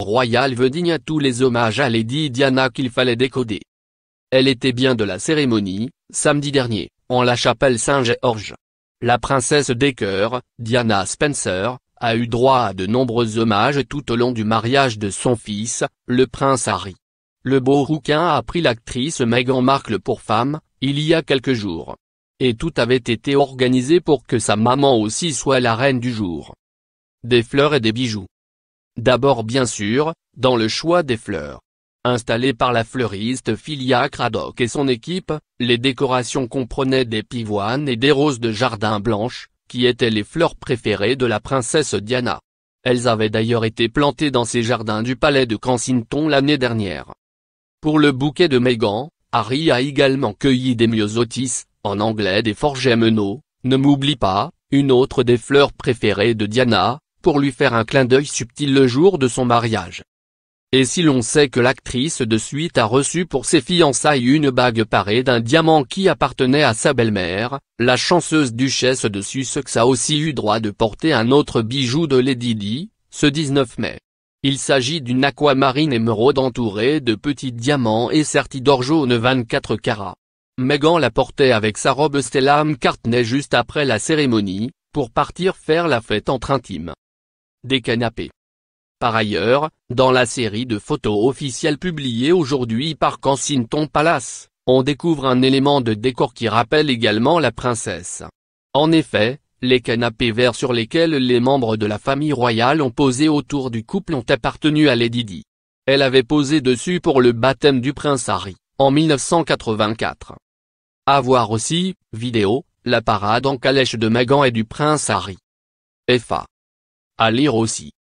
Royal veut digne à tous les hommages à Lady Diana qu'il fallait décoder. Elle était bien de la cérémonie, samedi dernier, en la chapelle Saint-Georges. La princesse des cœurs, Diana Spencer, a eu droit à de nombreux hommages tout au long du mariage de son fils, le prince Harry. Le beau rouquin a pris l'actrice Meghan Markle pour femme, il y a quelques jours. Et tout avait été organisé pour que sa maman aussi soit la reine du jour. Des fleurs et des bijoux. D'abord bien sûr, dans le choix des fleurs. Installées par la fleuriste Philia Cradock et son équipe, les décorations comprenaient des pivoines et des roses de jardin blanches, qui étaient les fleurs préférées de la princesse Diana. Elles avaient d'ailleurs été plantées dans ses jardins du palais de Kensington l'année dernière. Pour le bouquet de Meghan, Harry a également cueilli des myosotis, en anglais des forget-me-nots ne m'oublie pas, une autre des fleurs préférées de Diana, pour lui faire un clin d'œil subtil le jour de son mariage. Et si l'on sait que l'actrice de suite a reçu pour ses fiançailles une bague parée d'un diamant qui appartenait à sa belle-mère, la chanceuse duchesse de Sussex a aussi eu droit de porter un autre bijou de Lady Di, ce 19 mai. Il s'agit d'une aquamarine émeraude entourée de petits diamants et sertie d'or jaune 24 carats. Meghan la portait avec sa robe Stella McCartney juste après la cérémonie, pour partir faire la fête entre intimes des canapés. Par ailleurs, dans la série de photos officielles publiées aujourd'hui par Kensington Palace, on découvre un élément de décor qui rappelle également la princesse. En effet, les canapés verts sur lesquels les membres de la famille royale ont posé autour du couple ont appartenu à Lady Di. Elle avait posé dessus pour le baptême du prince Harry, en 1984. À voir aussi, vidéo, la parade en calèche de Magan et du prince Harry. FA à lire aussi.